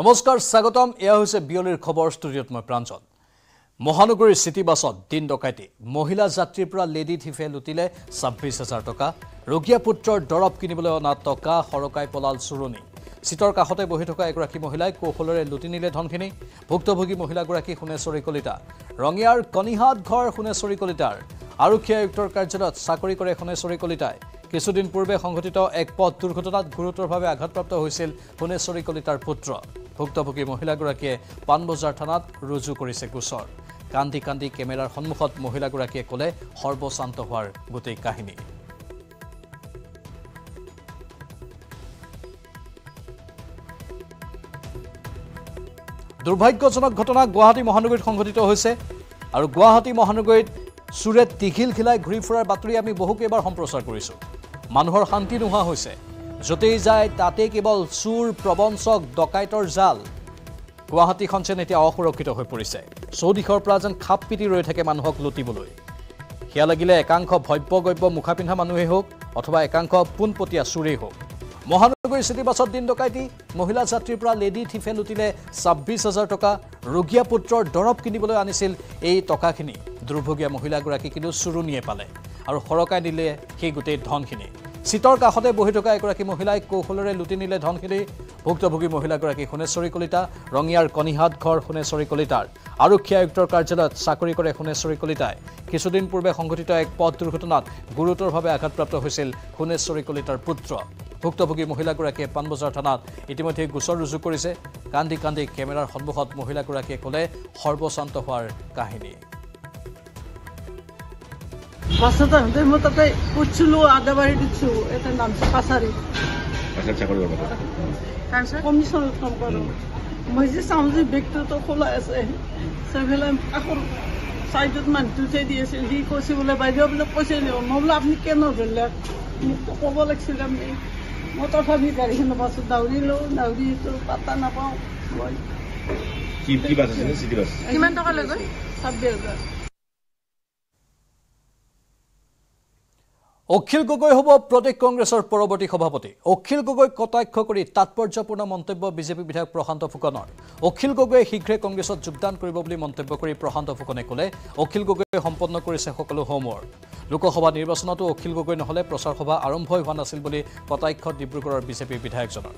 নমস্কাৰ স্বাগতম এয়া হৈছে বিয়লিৰ খবৰ ষ্টুডিঅ'ত মই প্ৰাঞ্জল মহানগৰীৰ চিটি বাছত দিন ডকাইতি মহিলা যাত্ৰীৰ পৰা লেডি থিফে লুটিলে ছাব্বিছ হাজাৰ টকা ৰোগীয়া পুত্ৰৰ দৰৱ কিনিবলৈ অনা টকা সৰকাই পলাল চুৰণি চিটৰ কাষতে বহি থকা এগৰাকী মহিলাই কৌশলেৰে লুটি নিলে ধনখিনি ভুক্তভোগী মহিলাগৰাকী সোণেশ্বৰী কলিতা ৰঙিয়াৰ কণিহাত ঘৰ সোণেশ্বৰী কলিতাৰ আৰক্ষী আয়ুক্তৰ কাৰ্যালয়ত চাকৰি কৰে সোণেশ্বৰী কলিতাই কিছুদিন পূৰ্বে সংঘটিত এক পথ দুৰ্ঘটনাত গুৰুতৰভাৱে আঘাতপ্ৰাপ্ত হৈছিল ভুৱনেশ্বৰী কলিতাৰ পুত্ৰ ভুক্তভোগী মহিলাগৰাকীয়ে পাণবজাৰ থানাত ৰুজু কৰিছে গোচৰ কান্দি কান্দি কেমেৰাৰ সন্মুখত মহিলাগৰাকীয়ে ক'লে সৰ্বশান্ত হোৱাৰ গোটেই কাহিনী দুৰ্ভাগ্যজনক ঘটনা গুৱাহাটী মহানগৰীত সংঘটিত হৈছে আৰু গুৱাহাটী মহানগৰীত চুৰে টিঘিল খিলাই ঘূৰি ফুৰাৰ বাতৰি আমি বহুকেইবাৰ সম্প্ৰচাৰ কৰিছোঁ মানুহৰ শান্তি নোহোৱা হৈছে য'তেই যায় তাতেই কেৱল চোৰ প্ৰবঞ্চক ডকাইতৰ জাল গুৱাহাটীখন যেন এতিয়া অসুৰক্ষিত হৈ পৰিছে চৌদিশৰ পৰা যেন খাপ পিটি ৰৈ থাকে মানুহক লুটিবলৈ সেয়া লাগিলে একাংশ ভব্য গব্য মুখা পিন্ধা মানুহেই হওক অথবা একাংশ পোনপটীয়া চোৰেই হওক মহানগৰী চিটি বাছত দিন ডকাইতি মহিলা যাত্ৰীৰ পৰা লেডি থিফে লুটিলে ছাব্বিছ হাজাৰ টকা ৰোগীয়া পুত্ৰৰ দৰৱ কিনিবলৈ আনিছিল এই টকাখিনি দুৰ্ভগীয়া মহিলাগৰাকী কিন্তু চুৰুনিয়ে পালে আৰু সৰকাই দিলে সেই গোটেই ধনখিনি চিটৰ কাষতে বহি থকা এগৰাকী মহিলাই কৌশলেৰে লুটি নিলে ধনখিনি ভুক্তভোগী মহিলাগৰাকী সোণেশ্বৰী কলিতা ৰঙিয়াৰ কণিহাত ঘৰ সোণেশ্বৰী কলিতাৰ আৰক্ষী আয়ুক্তৰ কাৰ্যালয়ত চাকৰি কৰে সোণেশ্বৰী কলিতাই কিছুদিন পূৰ্বে সংঘটিত এক পথ দুৰ্ঘটনাত গুৰুতৰভাৱে আঘাতপ্ৰাপ্ত হৈছিল সোণেশ্বৰী কলিতাৰ পুত্ৰ ভুক্তভোগী মহিলাগৰাকীয়ে পানবজাৰ থানাত ইতিমধ্যে গোচৰ ৰুজু কৰিছে কান্দি কান্দি কেমেৰাৰ সন্মুখত মহিলাগৰাকীয়ে ক'লে সৰ্বশান্ত হোৱাৰ কাহিনী বাসাতে হতে মই তাতে পুছিলো আদাবাৰী দিছো এটা নাম পাছাৰী পাছাৰী চাকৰি কৰো কাম সে কমিশন কাম কৰো মই যে চাওঁ যে বেগটো তো খোলা আছে সেইফালে আকৌ চাইডত মানুহটো থৈ দি আছিল সি কৈছে বোলে বাইদেউ বোলে কৈছে নিয়ে মই বোলে আপুনি কেন ধৰিলে মোকতো ক'ব লাগিছিল আমি মই তথাপি গাড়ীখনৰ পাছত দাউৰিলোঁ দাউৰিটো পাত্তা নাপাওঁ মই কিমান টকা লৈ গৈ ছাব্বিছ হাজাৰ অখিল গগৈ হ'ব প্ৰদেশ কংগ্ৰেছৰ পৰৱৰ্তী সভাপতি অখিল গগৈ কটাক্ষ কৰি তাৎপৰ্যপূৰ্ণ মন্তব্য বিজেপি বিধায়ক প্ৰশান্ত ফুকনৰ অখিল গগৈয়ে শীঘ্ৰে কংগ্ৰেছত যোগদান কৰিব বুলি মন্তব্য কৰি প্ৰশান্ত ফুকনে ক'লে অখিল গগৈয়ে সম্পন্ন কৰিছে সকলো হোমৱৰ্ক লোকসভা নিৰ্বাচনতো অখিল গগৈ নহ'লে প্ৰচাৰ সভা আৰম্ভই হোৱা নাছিল বুলি কটাক্ষ ডিব্ৰুগড়ৰ বিজেপি বিধায়কজনৰ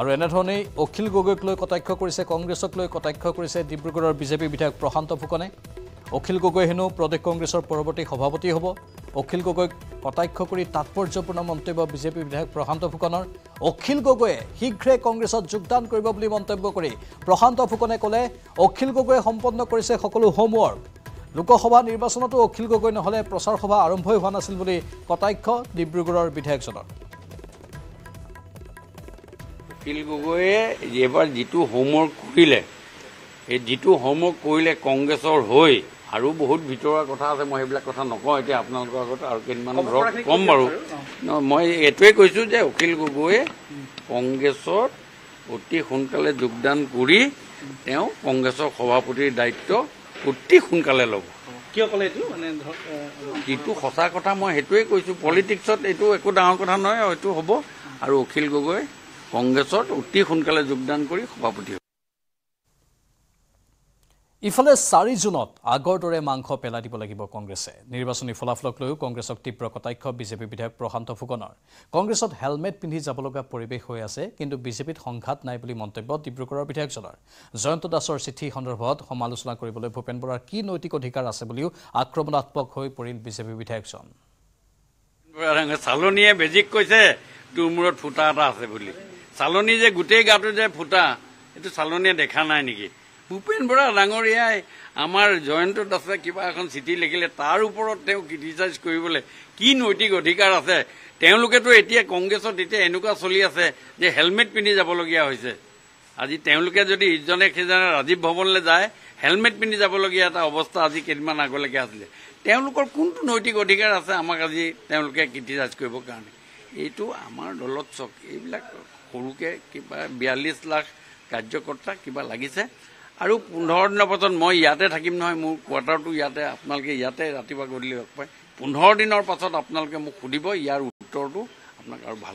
আৰু এনেধৰণেই অখিল গগৈক লৈ কটাক্ষ কৰিছে কংগ্ৰেছক লৈ কটাক্ষ কৰিছে ডিব্ৰুগড়ৰ বিজেপি বিধায়ক প্ৰশান্ত ফুকনে অখিল গগৈ হেনো প্ৰদেশ কংগ্ৰেছৰ পৰৱৰ্তী সভাপতি হ'ব অখিল গগৈক কটাক্ষ কৰি তাৎপৰ্যপূৰ্ণ মন্তব্য বিজেপি বিধায়ক প্ৰশান্ত ফুকনৰ অখিল গগৈয়ে শীঘ্ৰে কংগ্ৰেছত যোগদান কৰিব বুলি মন্তব্য কৰি প্ৰশান্ত ফুকনে ক'লে অখিল গগৈয়ে সম্পন্ন কৰিছে সকলো হোমৱৰ্ক লোকসভা নিৰ্বাচনতো অখিল গগৈ নহ'লে প্ৰচাৰ সভা আৰম্ভই হোৱা নাছিল বুলি কটাক্ষ ডিব্ৰুগড়ৰ বিধায়কজনৰ অখিল গগৈয়ে এইবাৰ যিটো হোমৱৰ্ক কৰিলে সেই যিটো হোমৱৰ্ক কৰিলে কংগ্ৰেছৰ হৈ আৰু বহুত ভিতৰুৱা কথা আছে মই সেইবিলাক কথা নকওঁ এতিয়া আপোনালোকৰ আগত আৰু কেইদিনমান ধৰক কম বাৰু মই এইটোৱে কৈছোঁ যে অখিল গগৈয়ে কংগ্ৰেছত অতি সোনকালে যোগদান কৰি তেওঁ কংগ্ৰেছৰ সভাপতিৰ দায়িত্ব অতি সোনকালে ল'ব কিয় ক'লে এইটো মানে ধৰক যিটো সঁচা কথা মই সেইটোৱে কৈছোঁ পলিটিক্সত এইটো একো ডাঙৰ কথা নহয় এইটো হ'ব আৰু অখিল গগৈ কংগ্ৰেছত অতি সোনকালে যোগদান কৰি সভাপতি হ'ব ইফালে চাৰি জুনত আগৰ দৰে মাংস পেলাই দিব লাগিব কংগ্ৰেছে নিৰ্বাচনী ফলাফলক লৈও কংগ্ৰেছক তীব্ৰ কটাক্ষ বিজেপি বিধায়ক প্ৰশান্ত ফুকনৰ কংগ্ৰেছত হেলমেট পিন্ধি যাব লগা পৰিৱেশ হৈ আছে কিন্তু বিজেপিত সংঘাত নাই বুলি মন্তব্য ডিব্ৰুগড়ৰ বিধায়কজনৰ জয়ন্ত দাসৰ চিঠি সন্দৰ্ভত সমালোচনা কৰিবলৈ ভূপেন বৰাৰ কি নৈতিক অধিকাৰ আছে বুলিও আক্ৰমণাত্মক হৈ পৰিল বিজেপি বিধায়কজন চালনীয়ে বেজিক কৈছে তোৰ মূৰত ফুটা এটা আছে বুলি চালনী যে গোটেই গাটো যে ফুটা এইটো চালনীয়ে দেখা নাই নেকি ভূপেন বৰা ডাঙৰীয়াই আমাৰ জয়ন্ত দাসে কিবা এখন চিঠি লিখিলে তাৰ ওপৰত তেওঁ ক্ৰিটিচাইজ কৰিবলৈ কি নৈতিক অধিকাৰ আছে তেওঁলোকেতো এতিয়া কংগ্ৰেছত এতিয়া এনেকুৱা চলি আছে যে হেলমেট পিন্ধি যাবলগীয়া হৈছে আজি তেওঁলোকে যদি ইজনে সিজনে ৰাজীৱ ভৱনলৈ যায় হেলমেট পিন্ধি যাবলগীয়া এটা অৱস্থা আজি কেইদিনমান আগলৈকে আছিলে তেওঁলোকৰ কোনটো নৈতিক অধিকাৰ আছে আমাক আজি তেওঁলোকে ক্ৰিটিচাইজ কৰিবৰ কাৰণে এইটো আমাৰ দলত চক এইবিলাক সৰুকৈ কিবা বিয়াল্লিছ লাখ কাৰ্যকৰ্তা কিবা লাগিছে আৰু পোন্ধৰ দিনৰ পাছত মই ইয়াতে থাকিম নহয় মোৰ কোৱাৰ্টাৰটো ইয়াতে আপোনালোকে ইয়াতে ৰাতিপুৱা গধূলি লগ পায় পোন্ধৰ দিনৰ পাছত আপোনালোকে মোক সুধিব ইয়াৰ উত্তৰটো আপোনাক আৰু ভাল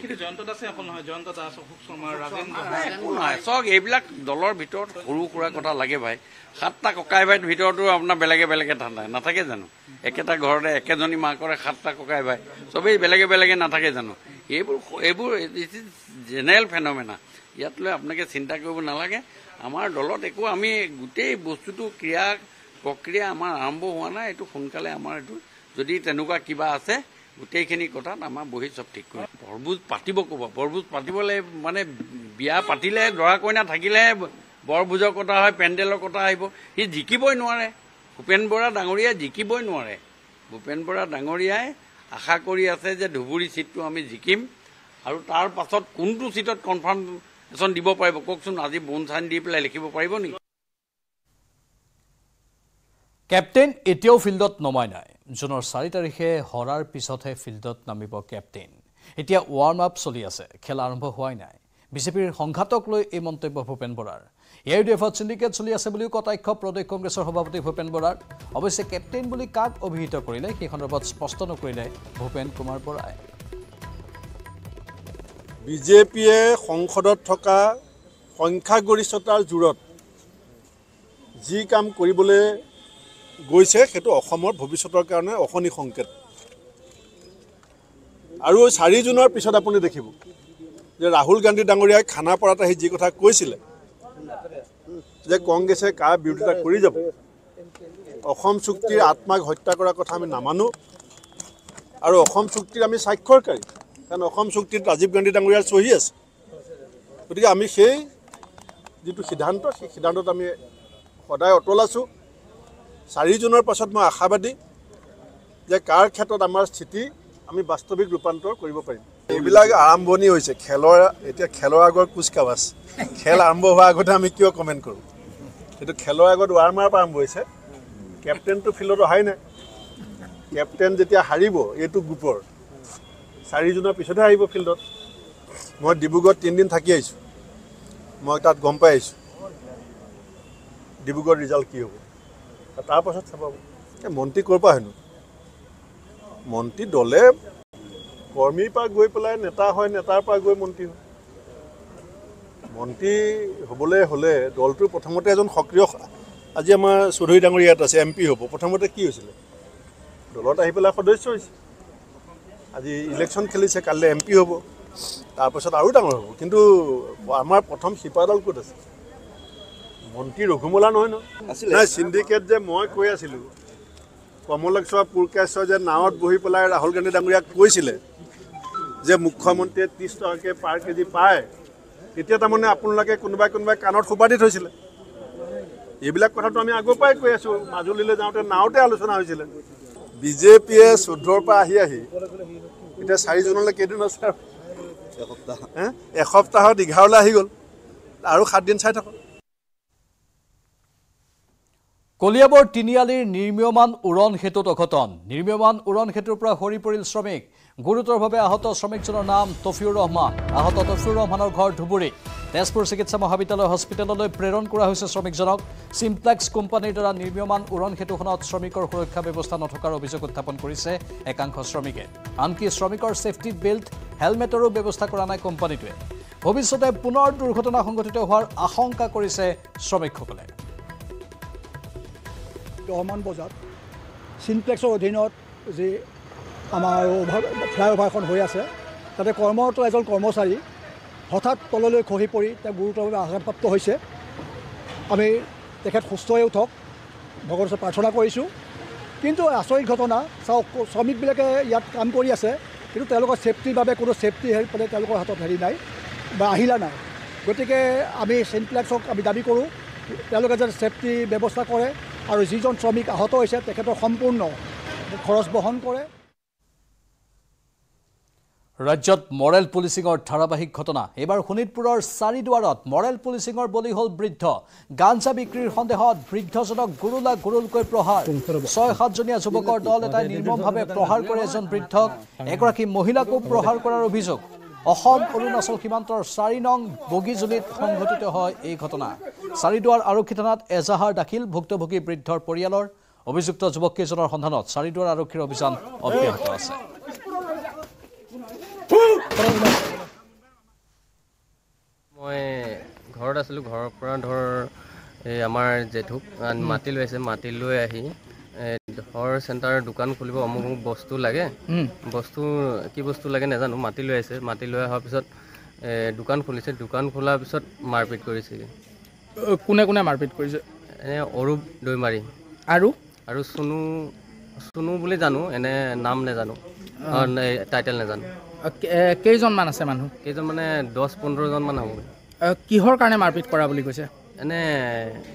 একো নহয় চাওক এইবিলাক দলৰ ভিতৰত সৰু সুৰা কথা লাগে ভাই সাতটা ককাই ভাইৰ ভিতৰতো আপোনাৰ বেলেগে বেলেগে ঠাণ্ডা নাথাকে জানো একেটা ঘৰতে একেজনী মাকৰে সাতটা ককাই ভাই চবেই বেলেগে বেলেগে নাথাকে জানো এইবোৰ এইবোৰ জেনেৰেল ফেনমেনা ইয়াত লৈ আপোনালোকে চিন্তা কৰিব নালাগে আমাৰ দলত একো আমি গোটেই বস্তুটো ক্ৰিয়া প্ৰক্ৰিয়া আমাৰ আৰম্ভ হোৱা নাই এইটো সোনকালে আমাৰ এইটো যদি তেনেকুৱা কিবা আছে গোটেইখিনি কথাত আমাৰ বহি চব ঠিক কৰিম বৰভোজ পাতিব ক'ব বৰভোজ পাতিবলৈ মানে বিয়া পাতিলে দৰা কইনা থাকিলেহে বৰভোজৰ কথা হয় পেণ্ডেলৰ কথা আহিব সি জিকিবই নোৱাৰে ভূপেন বৰা ডাঙৰীয়াই জিকিবই নোৱাৰে ভূপেন বৰা ডাঙৰীয়াই আশা কৰি আছে যে ধুবুৰী চিটটো আমি জিকিম আৰু তাৰ পাছত কোনটো চিটত কনফাৰ্ম এখন দিব পাৰিব কওকচোন আজি বন চাইন দি পেলাই লিখিব পাৰিব নেকি কেপ্টেইন এতিয়াও ফিল্ডত নমাই নাই জুনৰ চাৰি তাৰিখে হৰাৰ পিছতহে ফিল্ডত নামিব কেপ্টেইন এতিয়া ৱাৰ্ম আপ চলি আছে খেল আৰম্ভ হোৱাই নাই বিজেপিৰ সংঘাতক লৈ এই মন্তব্য ভূপেন বৰাৰ এ আই ডি এফত চিণ্ডিকেট চলি আছে বুলিও কটাক্ষ প্ৰদেশ কংগ্ৰেছৰ সভাপতি ভূপেন বৰাৰ অৱশ্যে কেপ্টেইন বুলি কাক অভিহিত কৰিলে সেই সন্দৰ্ভত স্পষ্ট নকৰিলে ভূপেন কুমাৰ বৰাই বিজেপিয়ে সংসদত থকা সংখ্যাগৰিষ্ঠতাৰ জোৰত যি কাম কৰিবলৈ গৈছে সেইটো অসমৰ ভৱিষ্যতৰ কাৰণে অশনি সংকেত আৰু চাৰি জুনৰ পিছত আপুনি দেখিব যে ৰাহুল গান্ধী ডাঙৰীয়াই খানাপাৰাত আহি যি কথা কৈছিলে যে কংগ্ৰেছে কাৰ বিৰোধিতা কৰি যাব অসম চুক্তিৰ আত্মাক হত্যা কৰাৰ কথা আমি নামানো আৰু অসম চুক্তিৰ আমি স্বাক্ষৰকাৰী কাৰণ অসম চুক্তিত ৰাজীৱ গান্ধী ডাঙৰীয়াৰ চহী আছে গতিকে আমি সেই যিটো সিদ্ধান্ত সেই সিদ্ধান্তত আমি সদায় অটল আছোঁ চাৰিজনৰ পাছত মই আশাবাদী যে কাৰ ক্ষেত্ৰত আমাৰ স্থিতি আমি বাস্তৱিক ৰূপান্তৰ কৰিব পাৰিম এইবিলাক আৰম্ভণি হৈছে খেলৰ এতিয়া খেলৰ আগৰ কুচকাৱাজ খেল আৰম্ভ হোৱাৰ আগতে আমি কিয় কমেণ্ট কৰোঁ সেইটো খেলৰ আগত ৱাৰ্ম আপ আৰম্ভ হৈছে কেপ্টেইনটো ফিল্ডত অহাই নাই কেপ্টেইন যেতিয়া হাৰিব এইটো গ্ৰুপৰ চাৰিজনৰ পিছতহে আহিব ফিল্ডত মই ডিব্ৰুগড়ত তিনিদিন থাকি আহিছোঁ মই তাত গম পাই আহিছোঁ ডিব্ৰুগড় ৰিজাল্ট কি হ'ব তাৰপাছত চাব এই মন্ত্ৰী ক'ৰ পৰা হেনো মন্ত্ৰী দলে কৰ্মীৰ পৰা গৈ পেলাই নেতা হয় নেতাৰ পৰা গৈ মন্ত্ৰী হয় মন্ত্ৰী হ'বলৈ হ'লে দলটোৰ প্ৰথমতে এজন সক্ৰিয় আজি আমাৰ চৌধুৰী ডাঙৰীয়া ইয়াত আছে এম পি হ'ব প্ৰথমতে কি হৈছিলে দলত আহি পেলাই সদস্য হৈছে আজি ইলেকশ্যন খেলিছে কাইলৈ এম পি হ'ব তাৰপাছত আৰু ডাঙৰ হ'ব কিন্তু আমাৰ প্ৰথম শিপা দল ক'ত আছে মন্ত্ৰী ৰঘুমলা নহয় নহয় নাই চিণ্ডিকেট যে মই কৈ আছিলোঁ কমলেশ্বৰ পুৰকেশ্বৰ যে নাৱত বহি পেলাই ৰাহুল গান্ধী ডাঙৰীয়াক কৈছিলে যে মুখ্যমন্ত্ৰীয়ে ত্ৰিছ টকাকৈ পাৰ কেজি পায় তেতিয়া তাৰমানে আপোনালোকে কোনোবাই কোনোবাই কাণত সোপা দি থৈছিলে এইবিলাক কথাটো আমি আগৰ পৰাই কৈ আছোঁ মাজুলীলৈ যাওঁতে নাৱতে আলোচনা হৈছিলে বিজেপিয়ে চৈধ্যৰ পৰা আহি আহি এতিয়া চাৰিজনলৈ কেইদিন আছে আৰু এসপ্তাহ এঘাৰলৈ আহি গ'ল আৰু সাতদিন চাই থাকক কলিয়াবৰ তিনিআলিৰ নিৰ্মীয়মান উৰণ সেতুত অঘটন নিৰ্মীয়মান উৰণ সেতুৰ পৰা সৰি পৰিল শ্ৰমিক গুৰুতৰভাৱে আহত শ্ৰমিকজনৰ নাম তফিউৰ ৰহমান আহত তফিউৰ ৰহমানৰ ঘৰ ধুবুৰীত তেজপুৰ চিকিৎসা মহাবিদ্যালয় হস্পিটেললৈ প্ৰেৰণ কৰা হৈছে শ্ৰমিকজনক চিমপ্লেক্স কোম্পানীৰ দ্বাৰা নিৰ্মীয়মান উৰণ সেতুখনত শ্ৰমিকৰ সুৰক্ষা ব্যৱস্থা নথকাৰ অভিযোগ উত্থাপন কৰিছে একাংশ শ্ৰমিকে আনকি শ্ৰমিকৰ ছেফটি বেল্ট হেলমেটৰো ব্যৱস্থা কৰা নাই কোম্পানীটোৱে ভৱিষ্যতে পুনৰ দুৰ্ঘটনা সংঘটিত হোৱাৰ আশংকা কৰিছে শ্ৰমিকসকলে দহমান বজাত চিনপ্লেক্সৰ অধীনত যি আমাৰ ফ্লাইঅভাৰখন হৈ আছে তাতে কৰ্মৰত এজন কৰ্মচাৰী হঠাৎ তললৈ খহি পৰি তেওঁ গুৰুতৰভাৱে আঘাতপ্ৰাপ্ত হৈছে আমি তেখেত সুস্থ হৈ উঠক ভগৱান ওচৰত প্ৰাৰ্থনা কৰিছোঁ কিন্তু আচৰিত ঘটনা চাওক শ্ৰমিকবিলাকে ইয়াত কাম কৰি আছে কিন্তু তেওঁলোকৰ ছেফটিৰ বাবে কোনো ছেফটি হেৰি পেলাই তেওঁলোকৰ হাতত হেৰি নাই বা আহিলা নাই গতিকে আমি চেনপ্লেক্সক আমি দাবী কৰোঁ তেওঁলোকে যাতে ছেফটিৰ ব্যৱস্থা কৰে আৰু যিজন শ্ৰমিক আহত হৈছে তেখেতৰ সম্পূৰ্ণ খৰচ বহন কৰে ৰাজ্যত মৰেল পুলিশিংৰ ধাৰাবাহিক ঘটনা এইবাৰ শোণিতপুৰৰ চাৰিদুৱাৰত মৰেল পুলিশিংৰ বলি হল বৃদ্ধ গাঞ্জা বিক্ৰীৰ সন্দেহত বৃদ্ধজনক গুৰুলা গুৰুলকৈ প্ৰহাৰ ছয় সাতজনীয়া যুৱকৰ দল এটাই নিৰ্মমভাৱে প্ৰহাৰ কৰে এজন বৃদ্ধক এগৰাকী মহিলাকো প্ৰহাৰ কৰাৰ অভিযোগ অসম অৰুণাচল সীমান্তৰ চাৰি নং বগীজুলিত সংঘটিত হয় এই ঘটনা চাৰিদুৱাৰ আৰক্ষী থানাত এজাহাৰ দাখিল ভুক্তভোগী বৃদ্ধৰ পৰিয়ালৰ অভিযুক্ত যুৱককেইজনৰ সন্ধানত চাৰিদুৱাৰ আৰক্ষীৰ অভিযান অব্যাহত আছে মই ঘৰত আছিলোঁ ঘৰৰ পৰা ধৰ এই আমাৰ জেঠুক মাটি লৈ আছে মাটি লৈ আহি ঘৰ চেণ্টাৰ দোকান খুলিব অমুক অমুক বস্তু লাগে বস্তু কি বস্তু লাগে নাজানো মাটি লৈ আহিছে মাটি লৈ অহাৰ পিছত দোকান খুলিছে দোকান খোলাৰ পিছত মাৰপিট কৰিছেগৈ কোনে কোনে মাৰপিট কৰিছে এনে অৰূপ দৈমাৰী আৰু আৰু চুনু চুনু বুলি জানো এনে নাম নাজানো টাইটেল নাজানো কেইজনমান আছে মানুহ কেইজন মানে দহ পোন্ধৰজনমান হ'ব কিহৰ কাৰণে মাৰপিট কৰা বুলি কৈছে এনে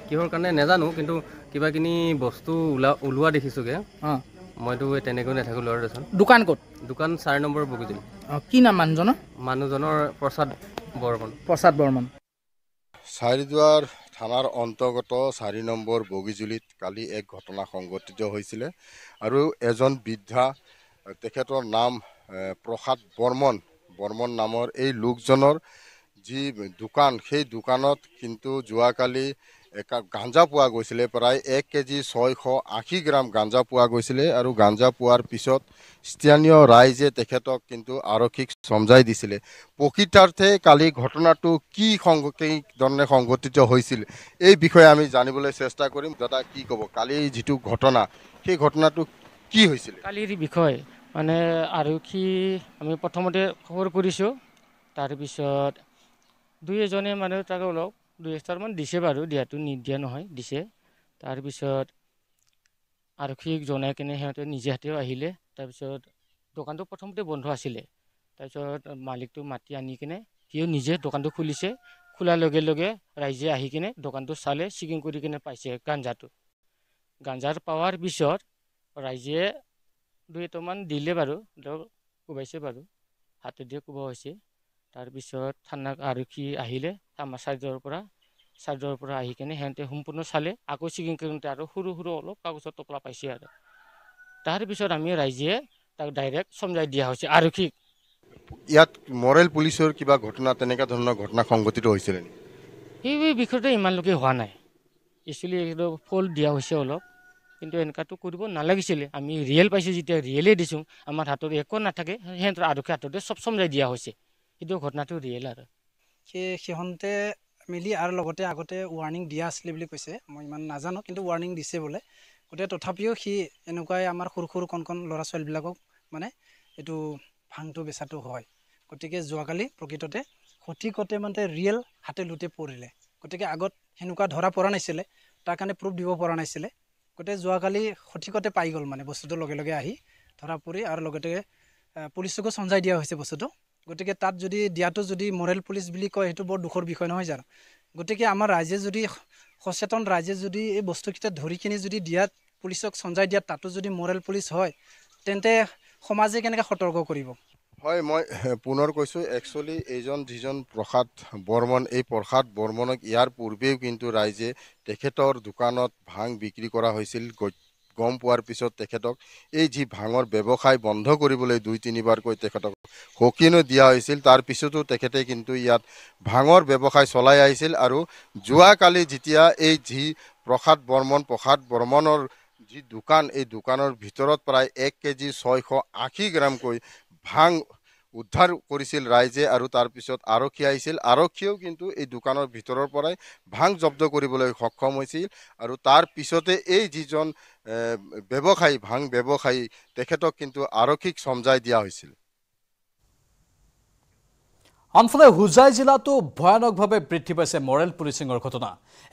কিহৰ কাৰণে নাজানো কিন্তু কিবাখিনি বস্তু ওলা ওলোৱা দেখিছোগৈ অঁ মইতো তেনেকৈ নাথাকোঁ ল'ৰা দেচোন দোকান ক'ত দোকান চাৰি নম্বৰ বগুজুলি কি নাম মানুহজনৰ মানুহজনৰ প্ৰসাদ বৰ্মন প্ৰসাদ বৰ্মন চাৰিদুৱাৰ থানাৰ অন্তৰ্গত চাৰি নম্বৰ বগীজুলিত কালি এক ঘটনা সংঘটিত হৈছিলে আৰু এজন বৃদ্ধা তেখেতৰ নাম প্ৰসাদ বৰ্মন বৰ্মন নামৰ এই লোকজনৰ যি দোকান সেই দোকানত কিন্তু যোৱাকালি একা গাঞ্জা পোৱা গৈছিলে প্ৰায় এক কেজি ছয়শ আশী গ্ৰাম গাঞ্জা পোৱা গৈছিলে আৰু গাঞ্জা পোৱাৰ পিছত স্থানীয় ৰাইজে তেখেতক কিন্তু আৰক্ষীক চমজাই দিছিলে প্ৰকৃতাৰ্থে কালি ঘটনাটো কি সংঘ কি ধৰণে সংঘটিত হৈছিল এই বিষয়ে আমি জানিবলৈ চেষ্টা কৰিম দাদা কি ক'ব কালি যিটো ঘটনা সেই ঘটনাটো কি হৈছিল কালিৰ বিষয়ে মানে আৰক্ষী আমি প্ৰথমতে খবৰ কৰিছোঁ তাৰপিছত দুই এজনে মানে তাক অলপ দুই এষ্টাৰমান দিছে বাৰু দিয়াটো নিদিয়া নহয় দিছে তাৰপিছত আৰক্ষীক জনাই কিনে সিহঁতে নিজে হাতেও আহিলে তাৰপিছত দোকানটো প্ৰথমতে বন্ধ আছিলে তাৰপিছত মালিকটো মাতি আনি কিনে সিও নিজে দোকানটো খুলিছে খোলাৰ লগে লগে ৰাইজে আহি কিনে দোকানটো চালে চিকিং কৰি কিনে পাইছে গাঞ্জাটো গাঞ্জাৰ পোৱাৰ পিছত ৰাইজে দুই এটামান দিলে বাৰু ধৰক কোবাইছে বাৰু হাতে দিয়ে কোবোৱা হৈছে তাৰপিছত থানা আৰক্ষী আহিলে আমাৰ চাৰ্জৰ পৰা চাৰ্জৰ পৰা আহি কিনে সিহঁতে সম্পূৰ্ণ চালে আকৌ চিকিং কৰোঁতে আৰু সৰু সৰু অলপ কাগজৰ টোপলা পাইছে আৰু তাৰপিছত আমি ৰাইজে তাক ডাইৰেক্ট চমজাই দিয়া হৈছে আৰক্ষীক ইয়াত মৰেল পুলিচৰ কিবা ঘটনা তেনেকুৱা ধৰণৰ ঘটনা সংঘটিত হৈছিলে সেই বিষয়টো ইমানলৈকে হোৱা নাই একচুৱেলি এক্সুৱেলি ফল দিয়া হৈছে অলপ কিন্তু এনেকুৱাটো কৰিব নালাগিছিলে আমি ৰিয়েল পাইছোঁ যেতিয়া ৰিয়েলেই দিছোঁ আমাৰ হাতত একো নাথাকে সিহঁতৰ আৰক্ষী হাততে চব চমজাই দিয়া হৈছে কিন্তু ঘটনাটো ৰিয়েল আৰু সেই সিহঁতে মিলি আৰু লগতে আগতে ৱাৰ্ণিং দিয়া আছিলে বুলি কৈছে মই ইমান নাজানো কিন্তু ৱাৰ্ণিং দিছে বোলে গতিকে তথাপিও সি এনেকুৱাই আমাৰ সৰু সৰু কণ কণ ল'ৰা ছোৱালীবিলাকক মানে এইটো ভাংটো বেচাটো হয় গতিকে যোৱাকালি প্ৰকৃততে সঠিকতে মানে ৰিয়েল হাতে লোতে পৰিলে গতিকে আগত সেনেকুৱা ধৰা পৰা নাছিলে তাৰ কাৰণে প্ৰুফ দিব পৰা নাছিলে গতিকে যোৱাকালি সঠিকতে পাই গ'ল মানে বস্তুটো লগে লগে আহি ধৰা পৰি আৰু লগতে পুলিচকো চঞ্জাই দিয়া হৈছে বস্তুটো গতিকে তাত যদি দিয়াটো যদি মৰেল পুলিচ বুলি কয় সেইটো বৰ দুখৰ বিষয় নহয় জানো গতিকে আমাৰ ৰাইজে যদি সচেতন ৰাইজে যদি এই বস্তুকেইটা ধৰি কিনি যদি দিয়াত পুলিচক চঞ্জাই দিয়াত তাতো যদি মৰেল পুলিচ হয় তেন্তে সমাজে কেনেকৈ সতৰ্ক কৰিব হয় মই পুনৰ কৈছোঁ একচুৱেলি এইজন যিজন প্ৰসাদ বৰ্মন এই প্ৰসাদ বৰ্মনক ইয়াৰ পূৰ্বেও কিন্তু ৰাইজে তেখেতৰ দোকানত ভাং বিক্ৰী কৰা হৈছিল গম পোৱাৰ পিছত তেখেতক এই যি ভাঙৰ ব্যৱসায় বন্ধ কৰিবলৈ দুই তিনিবাৰকৈ তেখেতক সকীনো দিয়া হৈছিল তাৰপিছতো তেখেতে কিন্তু ইয়াত ভাঙৰ ব্যৱসায় চলাই আহিছিল আৰু যোৱাকালি যেতিয়া এই যি প্ৰসাদ বৰ্মন প্ৰসাদ বৰ্মনৰ যি দোকান এই দোকানৰ ভিতৰত প্ৰায় এক কেজি ছয়শ আশী গ্ৰামকৈ ভাং উদ্ধাৰ কৰিছিল ৰাইজে আৰু তাৰপিছত আৰক্ষী আহিছিল আৰক্ষীয়েও কিন্তু এই দোকানৰ ভিতৰৰ পৰাই ভাং জব্দ কৰিবলৈ সক্ষম হৈছিল আৰু তাৰপিছতে এই যিজন ব্যৱসায়ী ভাং ব্যৱসায়ী তেখেতক কিন্তু আৰক্ষীক চমজাই দিয়া হৈছিল আনফালে হুজাই জিলাতো ভয়ানকভাৱে বৃদ্ধি পাইছে মৰেল পুলিচিঙৰ ঘটনা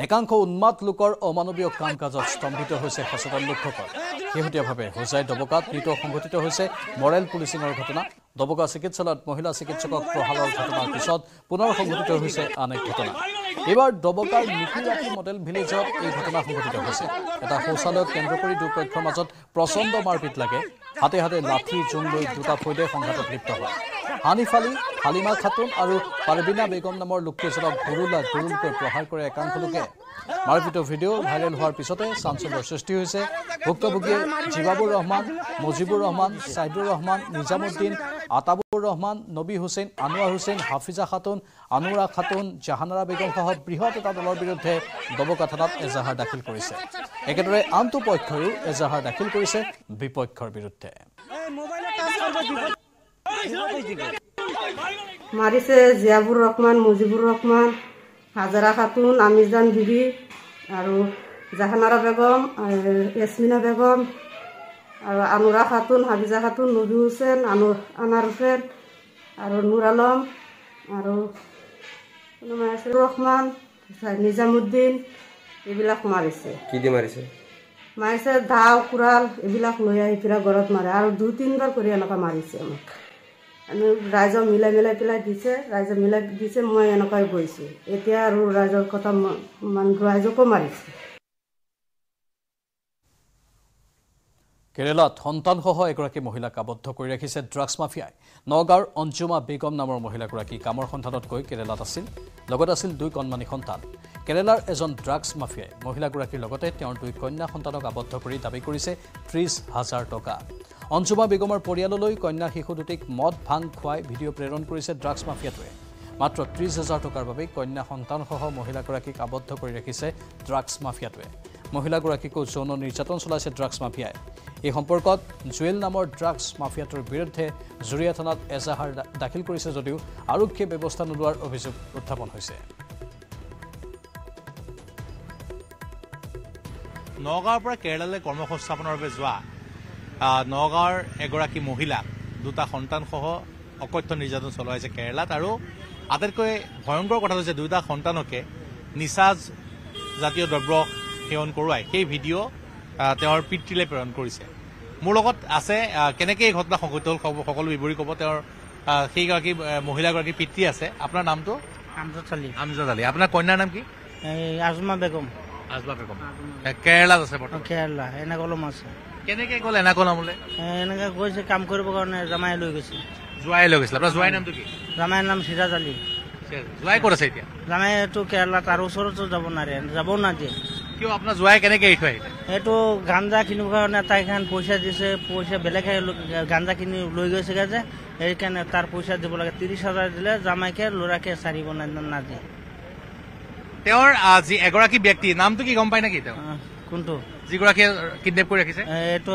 একাংশ উন্মাদ লোকৰ অমানৱীয় কাম কাজত স্তম্ভিত হৈছে সচেতন লোকসকল শেহতীয়াভাৱে হুজাই দবকাত মৃত সংঘটিত হৈছে মৰেল পুলিচিঙৰ ঘটনা দবকা চিকিৎসালয়ত মহিলা চিকিৎসকক প্ৰহাৰৰ ঘটনাৰ পিছত পুনৰ সংঘটিত হৈছে আন এক ঘটনা এইবাৰ দবকাৰ নিশিৰাটি মডেল ভিলেজত এই ঘটনা সংঘটিত হৈছে এটা শৌচালয়ক কেন্দ্ৰ কৰি দুয়োপক্ষৰ মাজত প্ৰচণ্ড মাৰপিট লাগে হাতে হাতে লাঠি জোং লৈ দুটা ফৈদে সংঘাতত লিপ্ত হয় হানিফ আলী হালিমা খাতুন আৰু পাৰবিনা বেগম নামৰ লোককেইজনক ঘূৰুলা ঘূৰুলকৈ প্ৰহাৰ কৰে একাংশ লোকে মাৰপিটৰ ভিডিঅ' ভাইৰেল হোৱাৰ পিছতে চাঞ্চল্যৰ সৃষ্টি হৈছে ভুক্তভোগীয়ে জিবাবুৰ ৰহমান মুজিবুৰ ৰহমান চাহিবুৰ ৰহমান নিজামুদ্দিন আতাবুৰ ৰহমান নবী হুছেইন আনোৱাৰ হুছেইন হাফিজা খাতুন আনোৰা খাতুন জাহানাৰা বেগমসহ বৃহৎ এটা দলৰ বিৰুদ্ধে দবকা থানাত এজাহাৰ দাখিল কৰিছে একেদৰে আনটো পক্ষয়ো এজাহাৰ দাখিল কৰিছে বিপক্ষৰ বিৰুদ্ধে মাৰিছে জিয়াবুৰ ৰহমান মজিবোৰ ৰহমান হাজাৰা খাতুন আমিজান বিবি আৰু জাহানাৰা বেগম য়েচমিনা বেগম আৰু আনুৰা খাতুন হাবিজা খাতুন নুজু হুছেন আনু আনাৰ হুছেন আৰু নুৰ আলম আৰু কোনোবা আছে ৰহমান নিজামুদ্দিন এইবিলাক মাৰিছে কি দি মাৰিছে মাৰিছে ধাও কুৰাল এইবিলাক লৈ আহি পেলাই ঘৰত মাৰে আৰু দুই তিনিবাৰ কৰি এনেকুৱা মাৰিছে আমাক ৰাইজক মিলাই মিলাই পেলাই দিছে ৰাইজে মিলাই দিছে মই এনেকুৱাই গৈছোঁ এতিয়া আৰু ৰাইজৰ কথা মানে ৰাইজকো মাৰিছে কেৰালাত সন্তানসহ এগৰাকী মহিলাক আবদ্ধ কৰি ৰাখিছে ড্ৰাগছ মাফিয়াই নগাঁৱৰ অঞ্জুমা বেগম নামৰ মহিলাগৰাকী কামৰ সন্ধানত গৈ কেৰেলাত আছিল লগত আছিল দুই কণমানি সন্তান কেৰালাৰ এজন ড্ৰাগছ মাফিয়াই মহিলাগৰাকীৰ লগতে তেওঁৰ দুই কন্যা সন্তানক আবদ্ধ কৰি দাবী কৰিছে ত্ৰিছ হাজাৰ টকা অঞ্জুমা বেগমৰ পৰিয়াললৈ কন্যা শিশু দুটিক মদ ভাং খুৱাই ভিডিঅ' প্ৰেৰণ কৰিছে ড্ৰাগছ মাফিয়াটোৱে মাত্ৰ ত্ৰিছ হাজাৰ টকাৰ বাবে কন্যা সন্তানসহ মহিলাগৰাকীক আবদ্ধ কৰি ৰাখিছে ড্ৰাগছ মাফিয়াটোৱে মহিলাগৰাকীকো যৌন নিৰ্যাতন চলাইছে ড্ৰাগছ মাফিয়াই এই সম্পৰ্কত জুৱেল নামৰ ড্ৰাগছ মাফিয়াটোৰ বিৰুদ্ধে জুৰীয়া থানাত এজাহাৰ দাখিল কৰিছে যদিও আৰক্ষীয়ে ব্যৱস্থা নোলোৱাৰ অভিযোগ উত্থাপন হৈছে নগাঁৱৰ পৰা কেৰেলালৈ কৰ্মসংস্থাপনৰ বাবে যোৱা নগাঁৱৰ এগৰাকী মহিলা দুটা সন্তানসহ অকথ্য নিৰ্যাতন চলাইছে কেৰেলাত আৰু আটাইতকৈ ভয়ংকৰ কথাটো হৈছে দুয়োটা সন্তানকে নিচাজ জাতীয় দ্ৰব্য সেৱন কৰোৱাই সেই ভিডিঅ' তেওঁৰ পিতৃলৈ প্ৰেৰণ কৰিছে মোৰ লগত আছে কেনেকৈ এই ঘটনা সংঘটিত হ'ল সকলো বিৱৰী ক'ব তেওঁৰ সেইগৰাকী মহিলাগৰাকীৰ পিতৃ আছে আপোনাৰ নামটো আমজদ আলী আমজদ আলী আপোনাৰ কন্যাৰ নাম কি আজমা বেগম আজমা বেগম কেৰেলাত আছে কেৰেলা এনেকলম আছে কেনেকে গল এনা কলাম বলে এনেকে কইছে কাম করিব কারণে জামাই লৈ গছি জুয়াই লৈ গছলা আপনা জুয়াই নাম তো কি জামাই নাম সিজা জালি জুয়াই করে সাইতে জামাই তো কেরালা তার উসর তো যাব না রে যাব না দি কি আপনা জুয়াই কেনে কি হই এটো গাঁজা কিনু কারণে তাই খান পয়সা দিছে পয়সা বেলে খাই গাঁজা কিনি লৈ গৈছে গাজে এই কারণে তার পয়সা দিব লাগে তিরিশ হাজার দিলে জামাইকে লোরাকে সারিব না না দিয়ে তেওঁৰ যি এগৰাকী ব্যক্তি নামটো কি গম পায় নেকি তেওঁ কোনটো যিগৰাকীয়ে কিডনেপ কৰি ৰাখিছে এইটো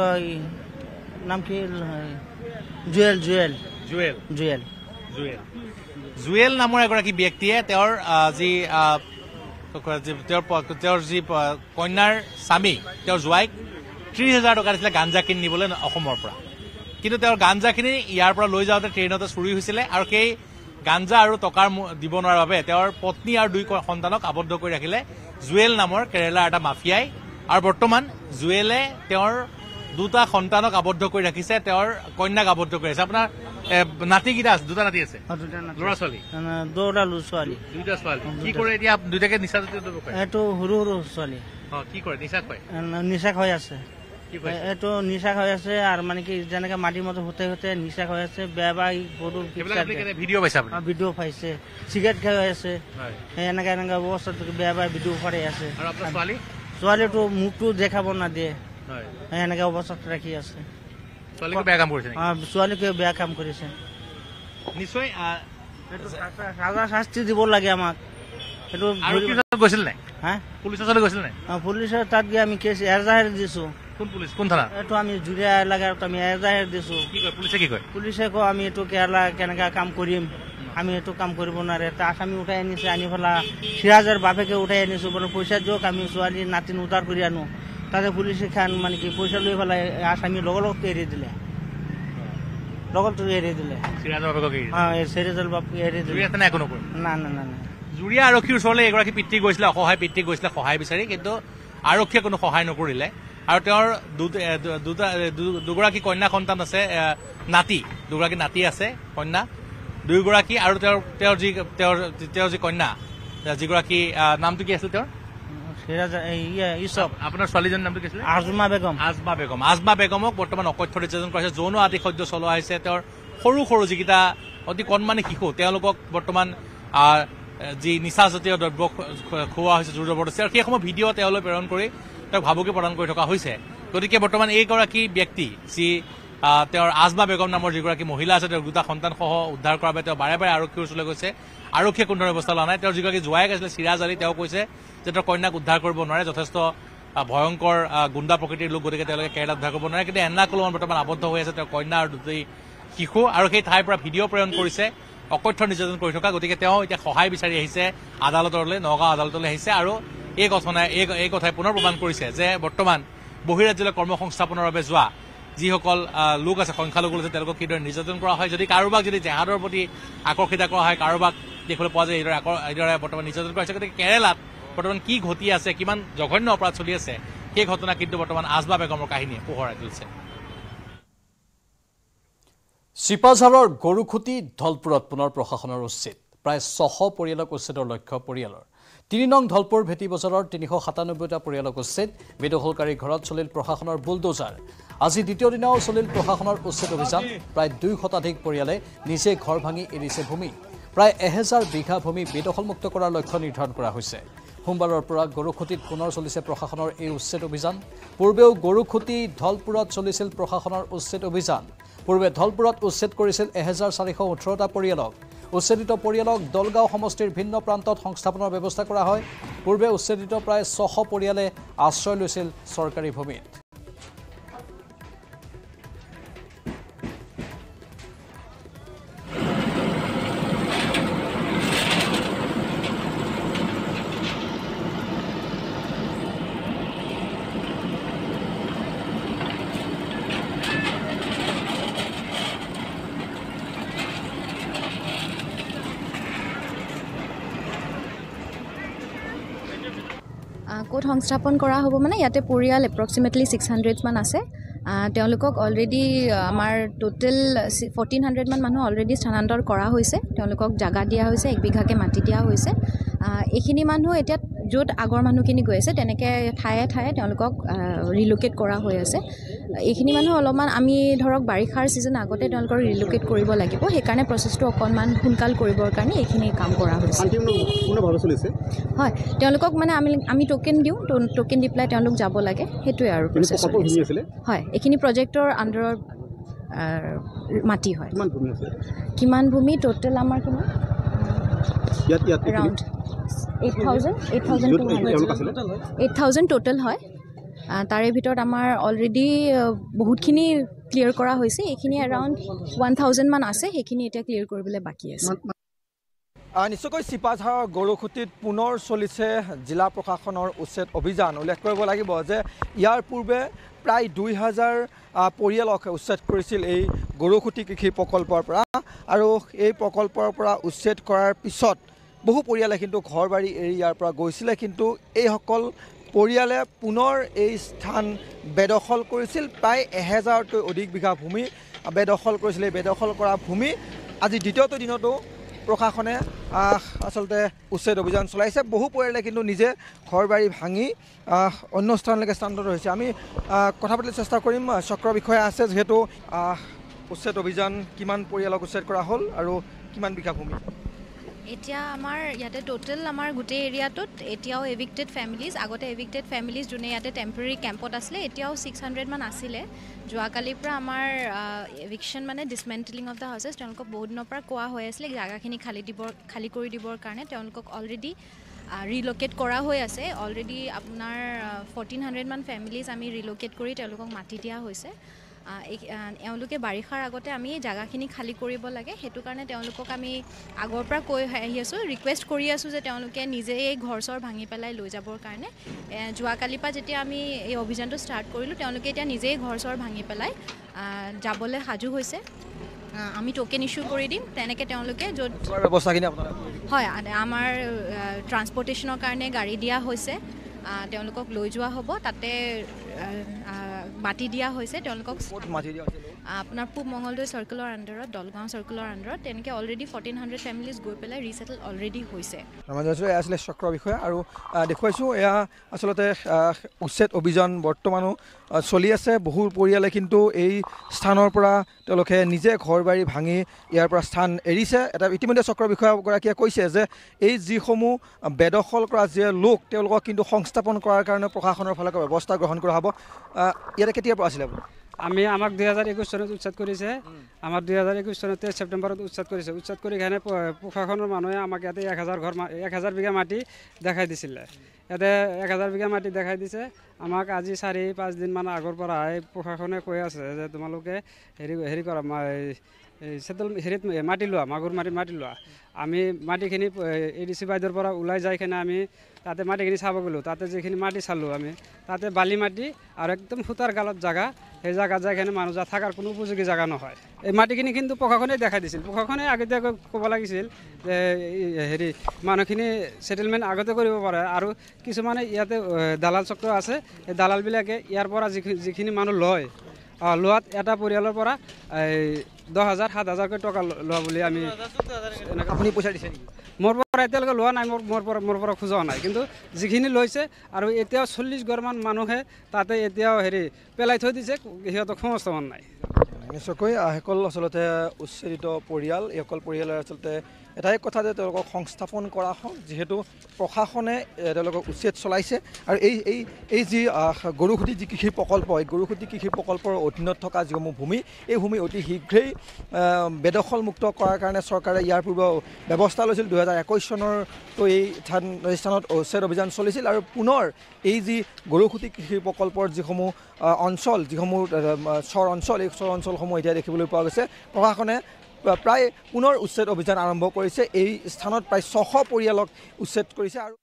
নাম কি Jewel Jewel Jewel Jewel Jewel Jewel নামৰ এগৰাকী ব্যক্তিয়ে তেওঁৰ যি তেওঁৰ তেওঁৰ যি কন্যাৰ স্বামী তেওঁৰ জোৱাইক ত্ৰিছ হাজাৰ টকা দিছিলে গাঞ্জা কিনি নিবলৈ অসমৰ পৰা কিন্তু তেওঁৰ গাঞ্জাখিনি ইয়াৰ পৰা লৈ যাওঁতে ট্ৰেইনতে চুৰি হৈছিলে আৰু সেই গাঞ্জা আৰু টকাৰ দিব নোৱাৰাৰ বাবে তেওঁৰ পত্নী আৰু দুই সন্তানক আবদ্ধ কৰি ৰাখিলে জুৱেল নামৰ কেৰেলাৰ এটা মাফিয়াই আৰু বৰ্তমান জুৱেলে তেওঁৰ দুটা সন্তানক আবদ্ধ কৰি ৰাখিছে তেওঁৰ কন্যাক আবদ্ধ কৰি আছে আপোনাৰ নাতি কেইটা আছে দুটা নাতি নিচা এইটো আছে এইটো নিচা হৈ আছে আৰু মানে কি যেনেকে মাটিৰ মতে হতে হতে নিচা হৈ আছে বিডিঅ' পাইছে চিগাৰেট খাই আছে এনেকে এনেকে বেয়া বা বিডিঅ' আছে ছোৱালীটো মুখটো দেখাব নাদিয়ে এনেকে অৱস্থাত ৰাখি আছে ছোৱালীকে বেয়া কাম কৰিছে ৰাজা শাস্তি দিব লাগে আমাক কেনেকা কাম কৰিম আমি এইটো কাম কৰিব নোৱাৰে এটা আচামী উঠাই আনিছে আনি পেলাই সিৰাজৰ বাপেকে উঠাই আনিছোঁ মানে পইচা যাওক আমি ছোৱালী নাতিন উদ্ধাৰ কৰি আনো তাতে পুলিচে খান মানে কি পইচা লৈ পেলাই আচামী লগৰ লগত এৰি এৰি দিলে আৰক্ষীৰ ওচৰলৈ এগৰাকী পিতৃ গৈছিলে অসহায় পিতৃ গৈছিলে সহায় বিচাৰি কিন্তু আৰক্ষীয়ে কোনো সহায় নকৰিলে আৰু তেওঁৰ দুটা দুগৰাকী কন্যা সন্তান আছে নাতি দুগৰাকী নাতি আছে কন্যা দুয়োগৰাকী আৰু তেওঁৰ তেওঁৰ যি তেওঁৰ তেওঁৰ যি কন্যা যিগৰাকী নামটো কি আছিল তেওঁৰ আপোনাৰ কৰা হৈছে যৌন আদি সদ্য চলোৱা হৈছে তেওঁৰ সৰু সৰু যিকেইটা অতি কণমানি শিশু তেওঁলোকক বৰ্তমান যি নিচাজাতীয় দ্ৰব্য খুওৱা হৈছে জোৰ জবৰদস্তি আৰু সেইসমূহ ভিডিঅ' তেওঁলৈ প্ৰেৰণ কৰি তেওঁক ভাবুকি প্ৰদান কৰি থকা হৈছে গতিকে বৰ্তমান এইগৰাকী ব্যক্তি যি তেওঁৰ আজমা বেগম নামৰ যিগৰাকী মহিলা আছে তেওঁৰ দুটা সন্তানসহ উদ্ধাৰ কৰাৰ বাবে তেওঁ বাৰে বাৰে আৰক্ষীৰ ওচৰলৈ গৈছে আৰক্ষীয়ে কোনো ধৰণৰ ব্যৱস্থা লোৱা নাই তেওঁৰ যিগৰাকী জোৱাই আছিলে চিৰাজ আলী তেওঁ কৈছে যে তেওঁৰ কন্যাক উদ্ধাৰ কৰিব নোৱাৰে যথেষ্ট ভয়ংকৰ গুণ্ডা প্ৰকৃতিৰ লোক গতিকে তেওঁলোকে কেৰেলাত উদ্ধাৰ কৰিব নোৱাৰে কিন্তু এনাকুলমত বৰ্তমান আবদ্ধ হৈ আছে তেওঁ কন্যা আৰু দুটি শিশু আৰু সেই ঠাইৰ পৰা ভিডিঅ' প্ৰেৰণ কৰিছে অকথ্য নিৰ্যাতন কৰি থকা গতিকে তেওঁ এতিয়া সহায় বিচাৰি আহিছে আদালতলৈ নগাঁও আদালতলৈ আহিছে আৰু এই ঘটনাই এই কথাই পুনৰ প্ৰমাণ কৰিছে যে বৰ্তমান বহিৰাজ্যলৈ কৰ্মসংস্থাপনৰ বাবে যোৱা যিসকল লোক আছে সংখ্যালঘু আছে তেওঁলোকক কিদৰে নিৰ্যাতন কৰা হয় যদি কাৰোবাক যদি জেহাদৰ প্ৰতি আকৰ্ষিত কৰা হয় কাৰোবাক দেখিবলৈ পোৱা যায় এইদৰে এইদৰে বৰ্তমান নিৰ্যাতন কৰা হৈছে গতিকে কেৰেলাত বৰ্তমান কি ঘটি আছে কিমান জঘন্য অপৰাধ চলি আছে সেই ঘটনা কিন্তু বৰ্তমান আজবা বেগমৰ কাহিনীয়ে পোহৰাই তুলিছে চিপাঝাৰৰ গৰুখুটি ধলপুৰত পুনৰ প্ৰশাসনৰ উচিত প্ৰায় ছশ পৰিয়ালক উচ্ছেদৰ লক্ষ্য পৰিয়ালৰ তিনি নং ঢলপুৰ ভেটি বজাৰৰ তিনিশ সাতানব্বৈটা পৰিয়ালক উচ্ছেদ বিদখলকাৰী ঘৰত চলিল প্ৰশাসনৰ বুলডোজাৰ আজি দ্বিতীয় দিনাও চলিল প্ৰশাসনৰ উচ্ছেদ অভিযান প্ৰায় দুই শতাধিক পৰিয়ালে নিজে ঘৰ ভাঙি এৰিছে ভূমি প্ৰায় এহেজাৰ বিঘা ভূমি বেদখলমুক্ত কৰাৰ লক্ষ্য নিৰ্ধাৰণ কৰা হৈছে সোমবাৰৰ পৰা গৰুখুটিত পুনৰ চলিছে প্ৰশাসনৰ এই উচ্ছেদ অভিযান পূৰ্বেও গৰুখুটি ঢলপুৰত চলিছিল প্ৰশাসনৰ উচ্ছেদ অভিযান পূৰ্বে ঢলপুৰত উচ্ছেদ কৰিছিল এহেজাৰ চাৰিশ ওঠৰটা পৰিয়ালক উচ্ছেদিত পৰিয়ালক দলগাঁও সমষ্টিৰ ভিন্ন প্ৰান্তত সংস্থাপনৰ ব্যৱস্থা কৰা হয় পূৰ্বে উচ্ছেদিত প্ৰায় ছশ পৰিয়ালে আশ্ৰয় লৈছিল চৰকাৰী ভূমিত ক'ত সংস্থাপন কৰা হ'ব মানে ইয়াতে পৰিয়াল এপ্ৰক্সিমেটলি ছিক্স হাণ্ড্ৰেডমান আছে তেওঁলোকক অলৰেডি আমাৰ টোটেল ফৰ্টিন হাণ্ড্ৰেডমান মানুহ অলৰেডি স্থানান্তৰ কৰা হৈছে তেওঁলোকক জাগা দিয়া হৈছে এক বিঘাকৈ মাটি দিয়া হৈছে এইখিনি মানুহ এতিয়া য'ত আগৰ মানুহখিনি গৈ আছে তেনেকৈ ঠায়ে ঠায়ে তেওঁলোকক ৰিলোকেট কৰা হৈ আছে এইখিনি মানুহ অলপমান আমি ধৰক বাৰিষাৰ ছিজন আগতে তেওঁলোকৰ ৰিলোকেট কৰিব লাগিব সেইকাৰণে প্ৰচেছটো অকণমান সোনকাল কৰিবৰ কাৰণে এইখিনি কাম কৰা হৈছে হয় তেওঁলোকক মানে আমি আমি টকেন দিওঁ টকেন দি পেলাই তেওঁলোক যাব লাগে সেইটোৱে আৰু হয় এইখিনি প্ৰজেক্টৰ আণ্ডাৰত মাটি হয় কিমান ভূমি ট'টেল আমাৰ কিমান eight thousand eight thousand eight thousand total হয় তাৰে ভিতৰত আমাৰ অলৰেডি বহুতখিনি ক্লিয়াৰ কৰা হৈছে এইখিনি এৰাউণ্ড ওৱান থাউজেণ্ডমান আছে সেইখিনি এতিয়া ক্লিয়াৰ কৰিবলৈ বাকী আছে নিশ্চয়কৈ চিপাঝাৰৰ গৰুখুটিত পুনৰ চলিছে জিলা প্ৰশাসনৰ উচ্ছেদ অভিযান উল্লেখ কৰিব লাগিব যে ইয়াৰ পূৰ্বে প্ৰায় দুই হাজাৰ পৰিয়ালক উচ্ছেদ কৰিছিল এই গৰুখুটি কৃষি প্ৰকল্পৰ পৰা আৰু এই প্ৰকল্পৰ পৰা উচ্ছেদ কৰাৰ পিছত বহু পৰিয়ালে কিন্তু ঘৰ বাৰী এৰি ইয়াৰ পৰা গৈছিলে কিন্তু এইসকল পৰিয়ালে পুনৰ এই স্থান বেদখল কৰিছিল প্ৰায় এহেজাৰতকৈ অধিক বিঘা ভূমি বেদখল কৰিছিল এই বেদখল কৰা ভূমি আজি দ্বিতীয়টো দিনতো প্ৰশাসনে আচলতে উচ্ছেদ অভিযান চলাইছে বহু পৰিয়ালে কিন্তু নিজে ঘৰ বাৰী ভাঙি অন্য স্থানলৈকে স্থানান্তৰ হৈছে আমি কথা পাতিবলৈ চেষ্টা কৰিম চক্ৰ বিষয়া আছে যিহেতু উচ্ছেদ অভিযান কিমান পৰিয়ালক উচ্ছেদ কৰা হ'ল আৰু কিমান বিঘা ভূমি এতিয়া আমাৰ ইয়াতে টোটেল আমাৰ গোটেই এৰিয়াটোত এতিয়াও এভিক্টেড ফেমিলিজ আগতে এভিক্টেড ফেমিলিজ যোনে ইয়াতে টেম্পৰেৰী কেম্পত আছিলে এতিয়াও ছিক্স হাণ্ড্ৰেডমান আছিলে যোৱাকালিৰ পৰা আমাৰ এভিকশ্যন মানে ডিচমেণ্টেলিং অফ দ্য হাউচেছ তেওঁলোকক বহুত দিনৰ পৰা কোৱা হৈ আছিলে জেগাখিনি খালী দিব খালী কৰি দিবৰ কাৰণে তেওঁলোকক অলৰেডি ৰিলকেট কৰা হৈ আছে অলৰেডি আপোনাৰ ফৰ্টিন হাণ্ড্ৰেডমান ফেমিলিজ আমি ৰিলকেট কৰি তেওঁলোকক মাতি দিয়া হৈছে এওঁলোকে বাৰিষাৰ আগতে আমি জেগাখিনি খালী কৰিব লাগে সেইটো কাৰণে তেওঁলোকক আমি আগৰ পৰা কৈ আহি আছোঁ ৰিকুৱেষ্ট কৰি আছোঁ যে তেওঁলোকে নিজেই ঘৰ চৰ ভাঙি পেলাই লৈ যাবৰ কাৰণে যোৱাকালিৰ পৰা যেতিয়া আমি এই অভিযানটো ষ্টাৰ্ট কৰিলোঁ তেওঁলোকে এতিয়া নিজেই ঘৰ চৰ ভাঙি পেলাই যাবলৈ সাজু হৈছে আমি টকেন ইছ্যু কৰি দিম তেনেকৈ তেওঁলোকে য'ত ব্যৱস্থাখিনি হয় আমাৰ ট্ৰান্সপৰ্টেশ্যনৰ কাৰণে গাড়ী দিয়া হৈছে তেওঁলোকক লৈ যোৱা হ'ব তাতে মাতি দিয়া হৈছে তেওঁলোকক আপোনাৰ পূব মঙলদৈ চাৰ্কেলৰ আণ্ডাৰত দলগাঁও চাৰ্কেলৰ আণ্ডাৰত তেনেকৈ অলৰেডি ফৰ্টিন হাণ্ড্ৰেড ফেমিলিজ গৈ পেলাই ৰিচেটেল অলৰেডি হৈছে ৰমাজাইছোঁ এয়া আছিলে চক্ৰ বিষয়ে আৰু দেখুৱাইছোঁ এয়া আচলতে উচ্ছেদ অভিযান বৰ্তমানো চলি আছে বহু পৰিয়ালে কিন্তু এই স্থানৰ পৰা তেওঁলোকে নিজে ঘৰ বাৰী ভাঙি ইয়াৰ পৰা স্থান এৰিছে এটা ইতিমধ্যে চক্ৰ বিষয়াগৰাকীয়ে কৈছে যে এই যিসমূহ বেদখল কৰা যি লোক তেওঁলোকক কিন্তু সংস্থাপন কৰাৰ কাৰণে প্ৰশাসনৰ ফালৰ পৰা ব্যৱস্থা গ্ৰহণ কৰা হ'ব ইয়াতে কেতিয়াৰ পৰা আছিলে আমি আমাক দুই হাজার একুশ চনত উচ্ছেদ করেছে আমার দুই হাজার একুশ চনতে সেপ্টেম্বরত উচ্ছেদ করেছে উচ্ছেদ করে এখানে প্রশাসনের মানুষ আমাকে ইয়াতে এক হাজার ঘর এক হাজার বিঘা মাটি দেখাই দিছিল ইয়াতে এক হাজার বিঘা মাটি দেখাই দিছে আমাক আজি চারি পাঁচ দিনমান আগরপরা প্রশাসনে কয়ে আছে যে তোমালে হেৰি হেৰি কৰা চেতল হেৰিত মাটি লোৱা মাগুৰ মাৰি মাটি লোৱা আমি মাটিখিনি এ ডি চি বাইদেউৰ পৰা ওলাই যাই কিনে আমি তাতে মাটিখিনি চাব গ'লোঁ তাতে যিখিনি মাটি চালোঁ আমি তাতে বালি মাটি আৰু একদম সূতাৰ গালত জেগা সেই জেগাত যাই যাইখানে মানুহ যা থকাৰ কোনো উপযোগী জেগা নহয় এই মাটিখিনি কিন্তু প্ৰশাসনে দেখাই দিছিল প্ৰশাসনে আগতীয়াকৈ ক'ব লাগিছিল যে হেৰি মানুহখিনি ছেটেলমেণ্ট আগতে কৰিব পাৰে আৰু কিছুমানে ইয়াতে দালাল চক্ৰ আছে সেই দালালবিলাকে ইয়াৰ পৰা যিখিনি যিখিনি মানুহ লয় লোৱাত এটা পৰিয়ালৰ পৰা এই দহ হাজাৰ সাত হাজাৰকৈ টকা লোৱা বুলি আমি আপুনি পইচা দিছে মোৰ পৰা এতিয়ালৈকে লোৱা নাই মোৰ মোৰ পৰা মোৰ পৰা খোজোৱা নাই কিন্তু যিখিনি লৈছে আৰু এতিয়াও চল্লিছ ঘৰমান মানুহে তাতে এতিয়াও হেৰি পেলাই থৈ দিছে সিহঁতক সংস্থাপন নাই নিশ্চয়কৈ সকল আচলতে উচ্ছেদিত পৰিয়াল এইসকল পৰিয়ালে আচলতে এটাই কথা যে তেওঁলোকক সংস্থাপন কৰা হওক যিহেতু প্ৰশাসনে তেওঁলোকক উচ্ছেদ চলাইছে আৰু এই এই এই যি গৰুখুটি যি কৃষি প্ৰকল্প এই গৰুখুটি কৃষি প্ৰকল্পৰ অধীনত থকা যিসমূহ ভূমি এই ভূমি অতি শীঘ্ৰেই বেদখলমুক্ত কৰাৰ কাৰণে চৰকাৰে ইয়াৰ পূৰ্বে ব্যৱস্থা লৈছিল দুহেজাৰ একৈছ চনৰতো এই স্থানত উচ্ছেদ অভিযান চলিছিল আৰু পুনৰ এই যি গৰুখুটি কৃষি প্ৰকল্পৰ যিসমূহ অঞ্চল যিসমূহ চৰ অঞ্চল এই চৰ অঞ্চলসমূহ এতিয়া দেখিবলৈ পোৱা গৈছে প্ৰশাসনে প্ৰায় পুনৰ উচ্ছেদ অভিযান আৰম্ভ কৰিছে এই স্থানত প্ৰায় ছশ পৰিয়ালক উচ্ছেদ কৰিছে আৰু